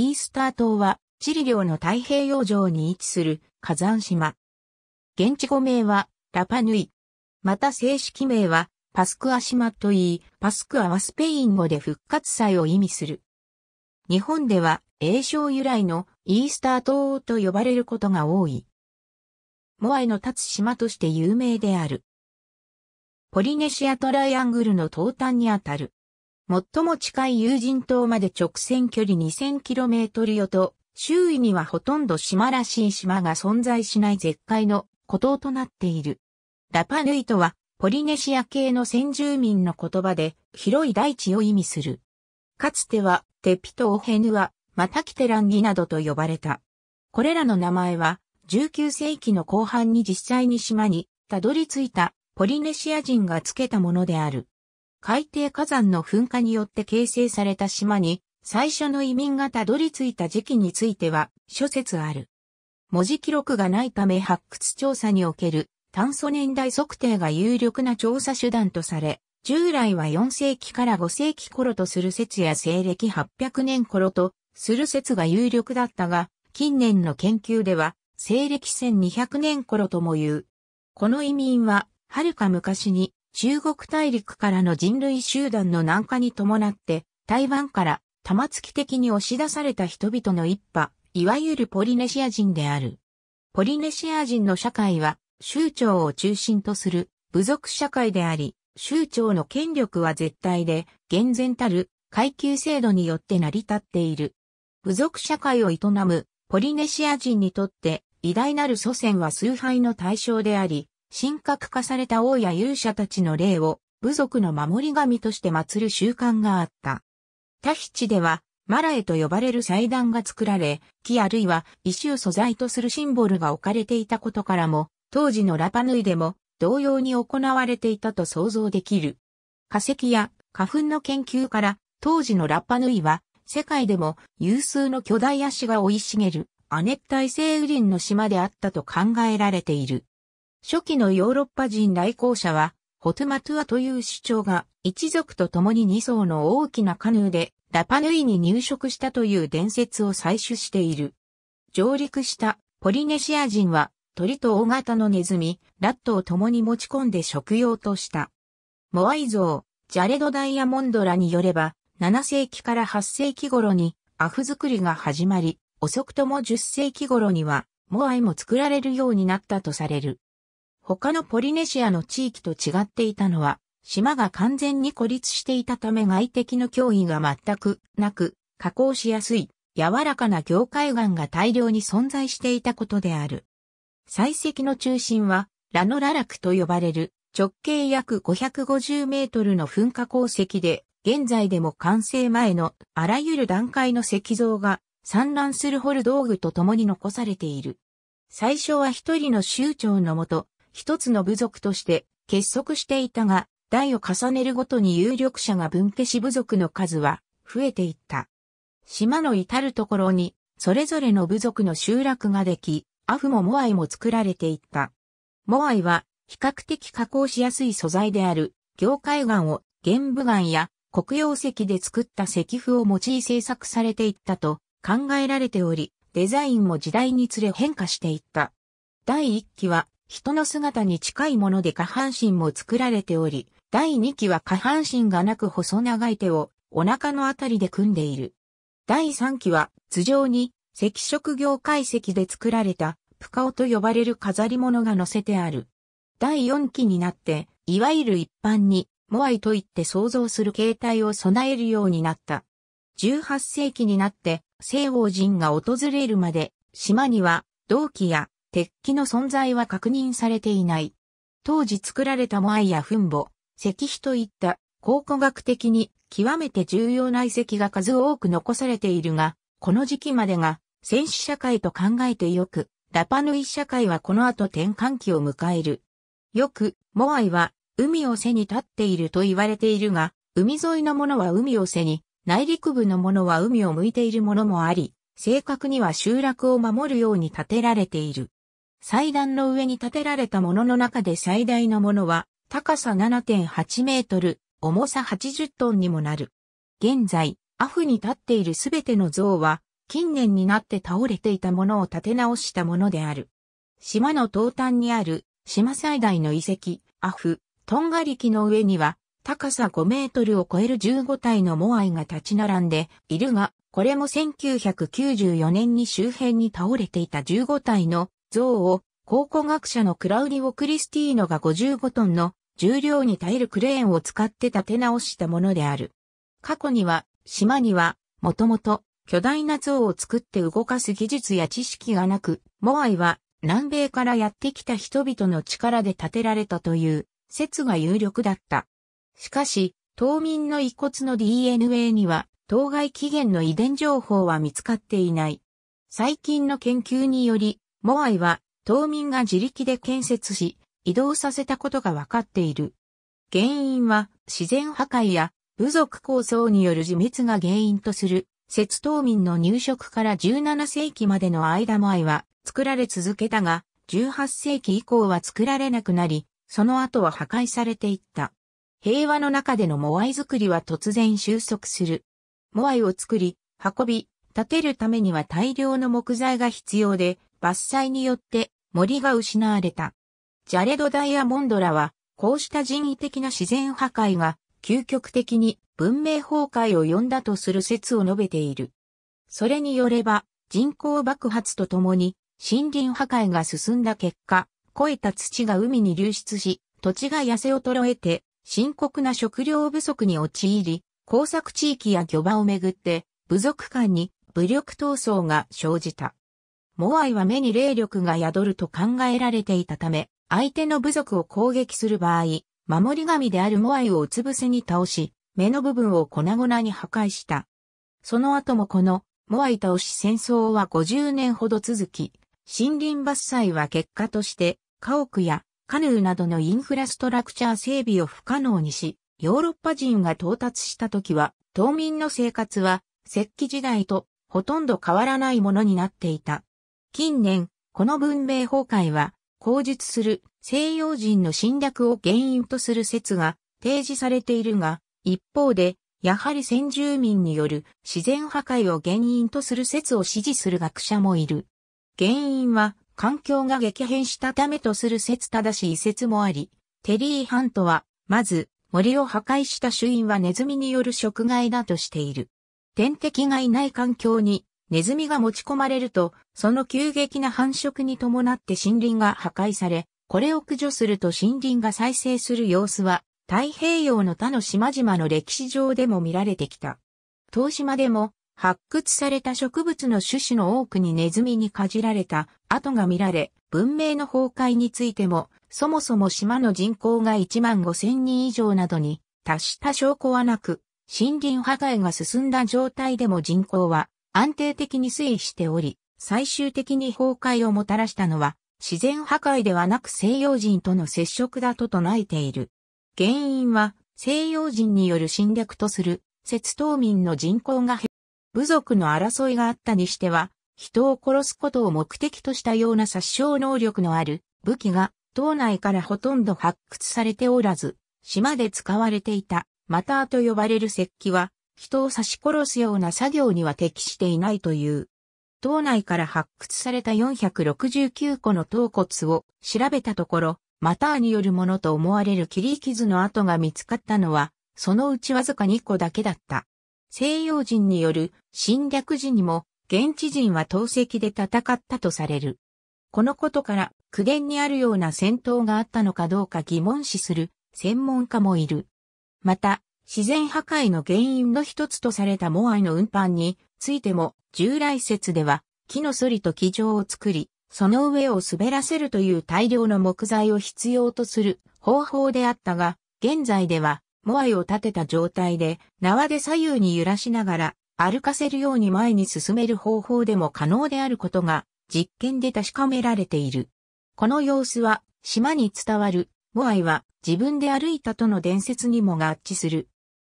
イースター島は、チリ領の太平洋上に位置する火山島。現地語名は、ラパヌイ。また正式名は、パスクア島といい、パスクアはスペイン語で復活祭を意味する。日本では、栄称由来のイースター島と呼ばれることが多い。モアイの立つ島として有名である。ポリネシアトライアングルの東端にあたる。最も近い友人島まで直線距離 2000km よと、周囲にはほとんど島らしい島が存在しない絶海の孤島となっている。ラパヌイとは、ポリネシア系の先住民の言葉で、広い大地を意味する。かつては、テピトオヘヌア、マタキテランギなどと呼ばれた。これらの名前は、19世紀の後半に実際に島にたどり着いたポリネシア人がつけたものである。海底火山の噴火によって形成された島に最初の移民がたどり着いた時期については諸説ある。文字記録がないため発掘調査における炭素年代測定が有力な調査手段とされ、従来は4世紀から5世紀頃とする説や西暦800年頃とする説が有力だったが、近年の研究では西暦1200年頃とも言う。この移民は、はるか昔に中国大陸からの人類集団の南下に伴って、台湾から玉突き的に押し出された人々の一派、いわゆるポリネシア人である。ポリネシア人の社会は、州長を中心とする部族社会であり、酋長の権力は絶対で、厳然たる階級制度によって成り立っている。部族社会を営むポリネシア人にとって、偉大なる祖先は崇拝の対象であり、神格化された王や勇者たちの霊を部族の守り神として祀る習慣があった。タヒチでは、マラエと呼ばれる祭壇が作られ、木あるいは石を素材とするシンボルが置かれていたことからも、当時のラパヌイでも同様に行われていたと想像できる。化石や花粉の研究から、当時のラパヌイは、世界でも有数の巨大アシが生い茂る亜熱帯性雨林の島であったと考えられている。初期のヨーロッパ人来航者は、ホトマトゥアという主張が一族と共に2層の大きなカヌーでラパヌイに入植したという伝説を採取している。上陸したポリネシア人は鳥と大型のネズミ、ラットを共に持ち込んで食用とした。モアイ像、ジャレド・ダイヤモンドらによれば、7世紀から8世紀頃にアフ作りが始まり、遅くとも10世紀頃にはモアイも作られるようになったとされる。他のポリネシアの地域と違っていたのは、島が完全に孤立していたため外敵の脅威が全くなく、加工しやすい、柔らかな業界岩が大量に存在していたことである。採石の中心は、ラノララクと呼ばれる、直径約550メートルの噴火鉱石で、現在でも完成前のあらゆる段階の石像が散乱する掘る道具と共に残されている。最初は一人の州長のもと、一つの部族として結束していたが、代を重ねるごとに有力者が分家し部族の数は増えていった。島の至るところに、それぞれの部族の集落ができ、アフもモアイも作られていった。モアイは、比較的加工しやすい素材である、業界岩を玄武岩や黒曜石で作った石符を用い制作されていったと考えられており、デザインも時代につれ変化していった。第一期は人の姿に近いもので下半身も作られており、第2期は下半身がなく細長い手をお腹のあたりで組んでいる。第3期は頭上に赤色業界石で作られたプカオと呼ばれる飾り物が載せてある。第4期になって、いわゆる一般にモアイといって想像する形態を備えるようになった。18世紀になって、西王人が訪れるまで、島には、銅器や鉄器の存在は確認されていない。当時作られたモアイや墳墓、石碑といった考古学的に極めて重要な遺跡が数多く残されているが、この時期までが戦死社会と考えてよく、ラパヌイ社会はこの後転換期を迎える。よく、モアイは海を背に立っていると言われているが、海沿いのものは海を背に、内陸部のものは海を向いているものもあり、正確には集落を守るように建てられている。祭壇の上に建てられたものの中で最大のものは、高さ7.8メートル、重さ80トンにもなる。現在、アフに立っているすべての像は、近年になって倒れていたものを建て直したものである。島の東端にある、島最大の遺跡、アフ、トンガリキの上には、高さ5メートルを超える15体のモアイが立ち並んでいるが、これも1994年に周辺に倒れていた15体の像を考古学者のクラウディオ・クリスティーノが55トンの重量に耐えるクレーンを使って建て直したものである。過去には、島には、もともと巨大な像を作って動かす技術や知識がなく、モアイは南米からやってきた人々の力で建てられたという説が有力だった。しかし、島民の遺骨の DNA には、当該起源の遺伝情報は見つかっていない。最近の研究により、モアイは島民が自力で建設し、移動させたことが分かっている。原因は自然破壊や部族構想による自滅が原因とする、節島民の入植から17世紀までの間モアイは作られ続けたが、18世紀以降は作られなくなり、その後は破壊されていった。平和の中でのモアイ作りは突然収束する。モアイを作り、運び、建てるためには大量の木材が必要で、伐採によって森が失われた。ジャレド・ダイアモンドラは、こうした人為的な自然破壊が、究極的に文明崩壊を呼んだとする説を述べている。それによれば、人口爆発とともに、森林破壊が進んだ結果、肥えた土が海に流出し、土地が痩せ衰えて、深刻な食料不足に陥り、工作地域や漁場をめぐって、部族間に武力闘争が生じた。モアイは目に霊力が宿ると考えられていたため、相手の部族を攻撃する場合、守り神であるモアイをうつ伏せに倒し、目の部分を粉々に破壊した。その後もこのモアイ倒し戦争は50年ほど続き、森林伐採は結果として家屋やカヌーなどのインフラストラクチャー整備を不可能にし、ヨーロッパ人が到達した時は、島民の生活は石器時代とほとんど変わらないものになっていた。近年、この文明崩壊は、口述する西洋人の侵略を原因とする説が提示されているが、一方で、やはり先住民による自然破壊を原因とする説を支持する学者もいる。原因は環境が激変したためとする説正しい説もあり、テリー・ハントは、まず森を破壊した主因はネズミによる食害だとしている。天敵がいない環境にネズミが持ち込まれると、その急激な繁殖に伴って森林が破壊され、これを駆除すると森林が再生する様子は、太平洋の他の島々の歴史上でも見られてきた。東島でも、発掘された植物の種子の多くにネズミにかじられた跡が見られ、文明の崩壊についても、そもそも島の人口が1万5千人以上などに達した証拠はなく、森林破壊が進んだ状態でも人口は安定的に推移しており、最終的に崩壊をもたらしたのは、自然破壊ではなく西洋人との接触だと唱えている。原因は、西洋人による侵略とする、節島民の人口が減る。部族の争いがあったにしては、人を殺すことを目的としたような殺傷能力のある武器が、島内からほとんど発掘されておらず、島で使われていた、マターと呼ばれる石器は、人を刺し殺すような作業には適していないという。島内から発掘された469個の頭骨を調べたところ、マターによるものと思われる切り傷の跡が見つかったのは、そのうちわずか2個だけだった。西洋人による侵略時にも、現地人は投石で戦ったとされる。このことから、苦言にあるような戦闘があったのかどうか疑問視する専門家もいる。また、自然破壊の原因の一つとされたモアイの運搬についても、従来説では、木の反りと木状を作り、その上を滑らせるという大量の木材を必要とする方法であったが、現在では、モアイを立てた状態で、縄で左右に揺らしながら、歩かせるように前に進める方法でも可能であることが、実験で確かめられている。この様子は、島に伝わる、モアイは自分で歩いたとの伝説にも合致する。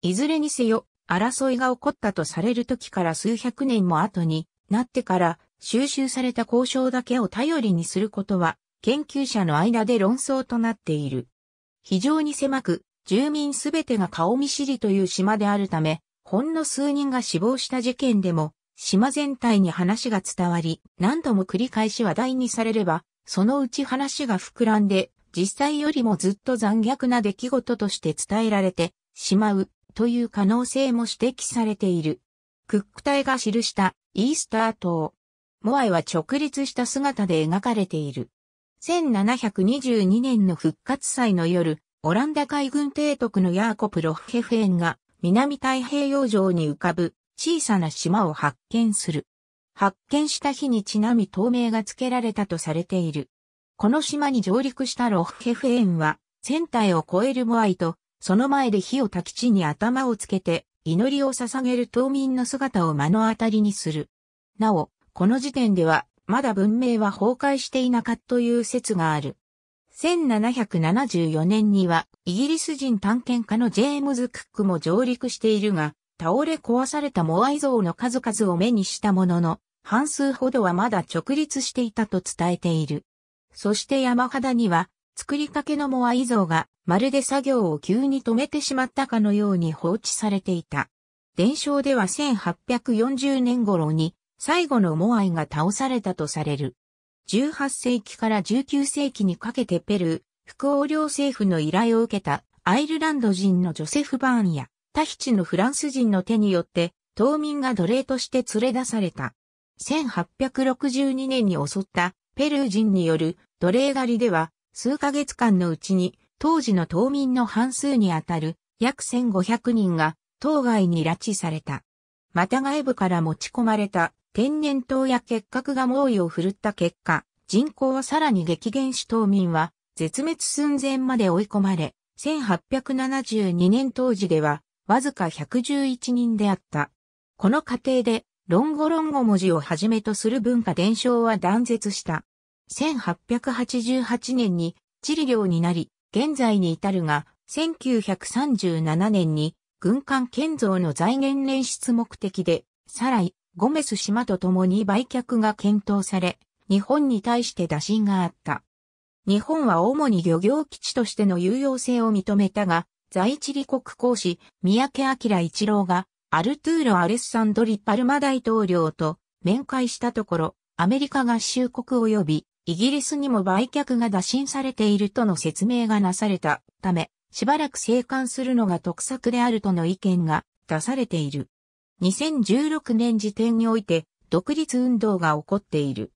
いずれにせよ、争いが起こったとされる時から数百年も後になってから収集された交渉だけを頼りにすることは研究者の間で論争となっている。非常に狭く、住民すべてが顔見知りという島であるため、ほんの数人が死亡した事件でも、島全体に話が伝わり、何度も繰り返し話題にされれば、そのうち話が膨らんで、実際よりもずっと残虐な出来事として伝えられてしまうという可能性も指摘されている。クック隊が記したイースター島。モアイは直立した姿で描かれている。1722年の復活祭の夜、オランダ海軍提督のヤーコプ・ロッヘフェンが南太平洋上に浮かぶ小さな島を発見する。発見した日にちなみ透明が付けられたとされている。この島に上陸したロッヘフェーンは、船体を超えるモアイとその前で火を焚き地に頭をつけて、祈りを捧げる島民の姿を目の当たりにする。なお、この時点では、まだ文明は崩壊していなかったという説がある。1774年には、イギリス人探検家のジェームズ・クックも上陸しているが、倒れ壊されたモアイ像の数々を目にしたものの、半数ほどはまだ直立していたと伝えている。そして山肌には作りかけのモアイ像が、まるで作業を急に止めてしまったかのように放置されていた。伝承では1840年頃に、最後のモアイが倒されたとされる。18世紀から19世紀にかけてペルー、副王領政府の依頼を受けたアイルランド人のジョセフ・バーンやタヒチのフランス人の手によって島民が奴隷として連れ出された。1862年に襲ったペルー人による奴隷狩りでは数ヶ月間のうちに、当時の島民の半数にあたる約1500人が島外に拉致された。また外部から持ち込まれた天然痘や結核が猛威を振るった結果、人口はさらに激減し島民は絶滅寸前まで追い込まれ、1872年当時ではわずか111人であった。この過程で、論語論語文字をはじめとする文化伝承は断絶した。1888年に地理領になり、現在に至るが、1937年に軍艦建造の財源捻出目的で、さらい、ゴメス島と共に売却が検討され、日本に対して打診があった。日本は主に漁業基地としての有用性を認めたが、在地理国公使、三宅明一郎が、アルトゥーロ・アレッサンドリ・パルマ大統領と面会したところ、アメリカ合衆国及びイギリスにも売却が打診されているとの説明がなされたため、しばらく生還するのが得策であるとの意見が出されている。2016年時点において独立運動が起こっている。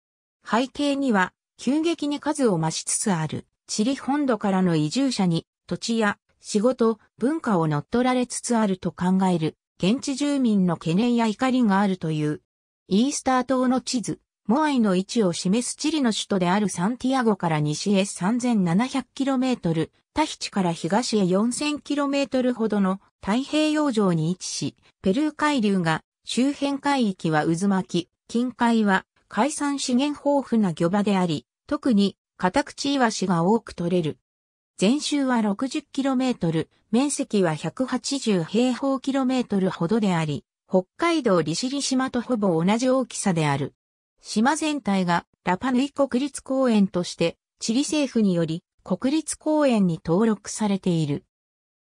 背景には急激に数を増しつつあるチリ本土からの移住者に土地や仕事、文化を乗っ取られつつあると考える現地住民の懸念や怒りがあるという。イースター島の地図。モアイの位置を示すチリの首都であるサンティアゴから西へ 3700km、タヒチから東へ 4000km ほどの太平洋上に位置し、ペルー海流が周辺海域は渦巻き、近海は海産資源豊富な漁場であり、特にカタクチイワシが多く取れる。全周は 60km、面積は180平方キロメートルほどであり、北海道利尻島とほぼ同じ大きさである。島全体がラパヌイ国立公園としてチリ政府により国立公園に登録されている。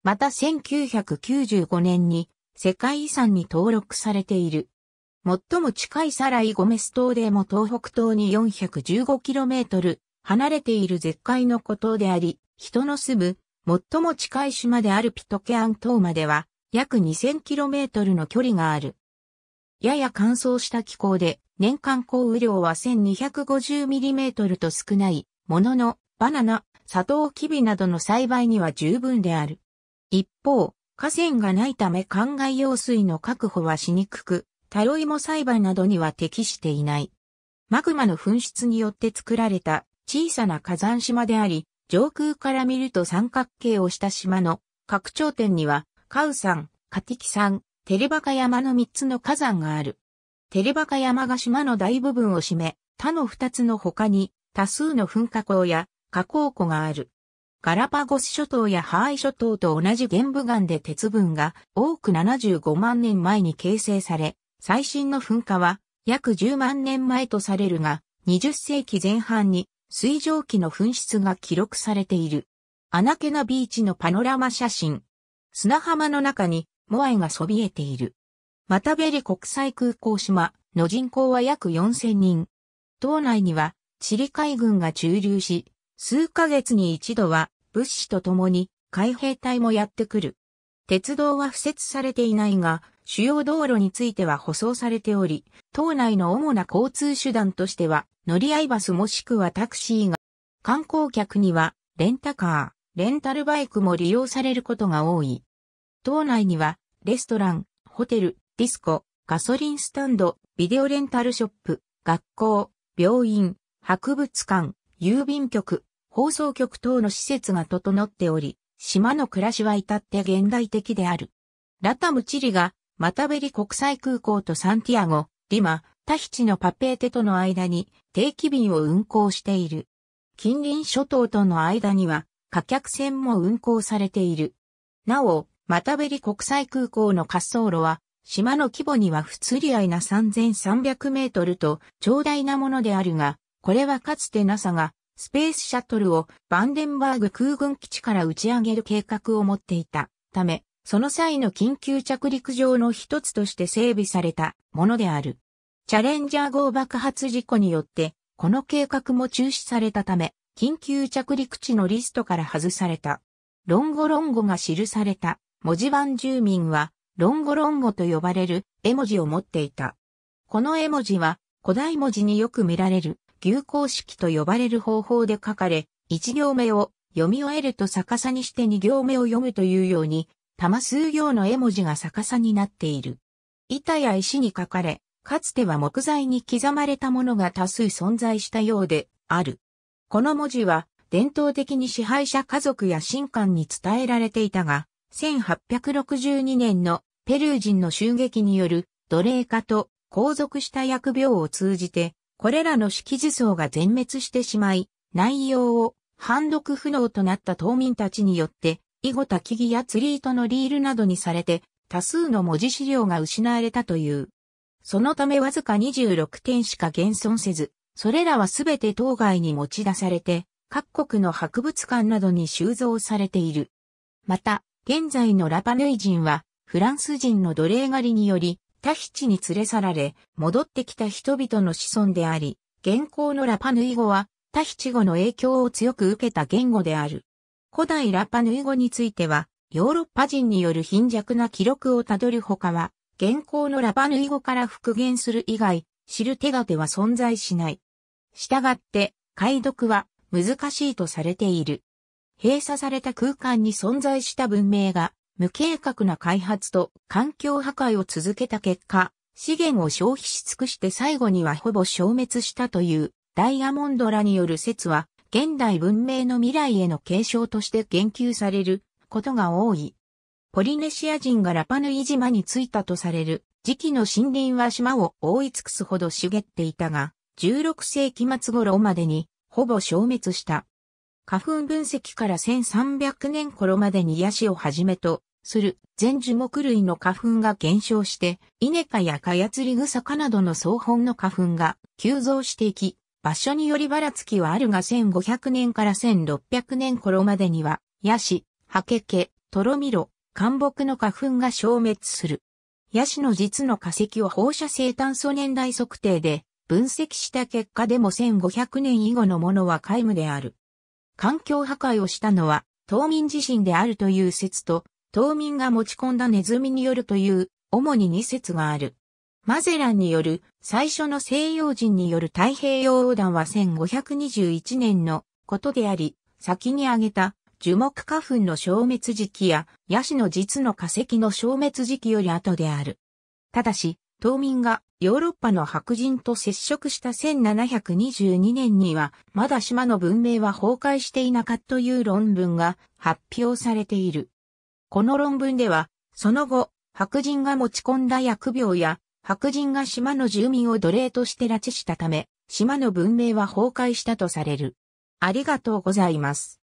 また1995年に世界遺産に登録されている。最も近いサライゴメス島でも東北東に 415km 離れている絶海の孤島であり、人の住む最も近い島であるピトケアン島までは約 2000km の距離がある。やや乾燥した気候で年間降雨量は1 2 5 0ミリメートルと少ない、ものの、バナナ、サトウキビなどの栽培には十分である。一方、河川がないため灌漑用水の確保はしにくく、タロイモ栽培などには適していない。マグマの噴出によって作られた小さな火山島であり、上空から見ると三角形をした島の拡張点には、カウ山、カティキ山、テレバカ山の三つの火山がある。テレバカ山が島の大部分を占め、他の二つの他に多数の噴火口や火口湖がある。ガラパゴス諸島やハワイ諸島と同じ玄武岩で鉄分が多く75万年前に形成され、最新の噴火は約10万年前とされるが、20世紀前半に水蒸気の噴出が記録されている。穴ケナビーチのパノラマ写真。砂浜の中にモアイがそびえている。マタベリ国際空港島の人口は約4000人。島内にはチリ海軍が駐留し、数ヶ月に一度は物資と共に海兵隊もやってくる。鉄道は敷設されていないが、主要道路については舗装されており、島内の主な交通手段としては、乗り合いバスもしくはタクシーが、観光客には、レンタカー、レンタルバイクも利用されることが多い。島内には、レストラン、ホテル、ディスコ、ガソリンスタンド、ビデオレンタルショップ、学校、病院、博物館、郵便局、放送局等の施設が整っており、島の暮らしは至って現代的である。ラタムチリが、マタベリ国際空港とサンティアゴ、リマ、タヒチのパペーテとの間に定期便を運航している。近隣諸島との間には、貨客船も運航されている。なお、マタベリ国際空港の滑走路は、島の規模には不釣り合いな3300メートルと、長大なものであるが、これはかつて NASA が、スペースシャトルをバンデンバーグ空軍基地から打ち上げる計画を持っていたため、その際の緊急着陸場の一つとして整備されたものである。チャレンジャー号爆発事故によって、この計画も中止されたため、緊急着陸地のリストから外された。ロンゴロンゴが記された文字盤住民は、ロンゴロンゴと呼ばれる絵文字を持っていた。この絵文字は古代文字によく見られる牛公式と呼ばれる方法で書かれ、1行目を読み終えると逆さにして2行目を読むというように、玉数行の絵文字が逆さになっている。板や石に書かれ、かつては木材に刻まれたものが多数存在したようである。この文字は伝統的に支配者家族や神官に伝えられていたが、1862年のペルー人の襲撃による奴隷化と皇族した疫病を通じて、これらの識字層が全滅してしまい、内容を判読不能となった島民たちによって、囲碁た木々や釣り糸のリールなどにされて、多数の文字資料が失われたという。そのためわずか26点しか現存せず、それらはすべて当該に持ち出されて、各国の博物館などに収蔵されている。また、現在のラパヌイ人は、フランス人の奴隷狩りにより、タヒチに連れ去られ、戻ってきた人々の子孫であり、現行のラパヌイ語は、タヒチ語の影響を強く受けた言語である。古代ラパヌイ語については、ヨーロッパ人による貧弱な記録をたどるほかは、現行のラパヌイ語から復元する以外、知る手立ては存在しない。したがって、解読は難しいとされている。閉鎖された空間に存在した文明が、無計画な開発と環境破壊を続けた結果、資源を消費し尽くして最後にはほぼ消滅したというダイヤモンドらによる説は、現代文明の未来への継承として言及されることが多い。ポリネシア人がラパヌイ島に着いたとされる時期の森林は島を覆い尽くすほど茂っていたが、16世紀末頃までにほぼ消滅した。花粉分析から1300年頃までにヤシをはじめとする全樹木類の花粉が減少して、イネ科やカヤツリグサ科などの草本の花粉が急増していき、場所によりばらつきはあるが1500年から1600年頃までには、ヤシ、ハケケ、トロミロ、干木の花粉が消滅する。ヤシの実の化石を放射性炭素年代測定で分析した結果でも1500年以後のものは皆無である。環境破壊をしたのは、島民自身であるという説と、島民が持ち込んだネズミによるという、主に2説がある。マゼランによる最初の西洋人による太平洋横断は1521年のことであり、先に挙げた樹木花粉の消滅時期やヤシの実の化石の消滅時期より後である。ただし、島民がヨーロッパの白人と接触した1722年には、まだ島の文明は崩壊していなかったという論文が発表されている。この論文では、その後、白人が持ち込んだ疫病や、白人が島の住民を奴隷として拉致したため、島の文明は崩壊したとされる。ありがとうございます。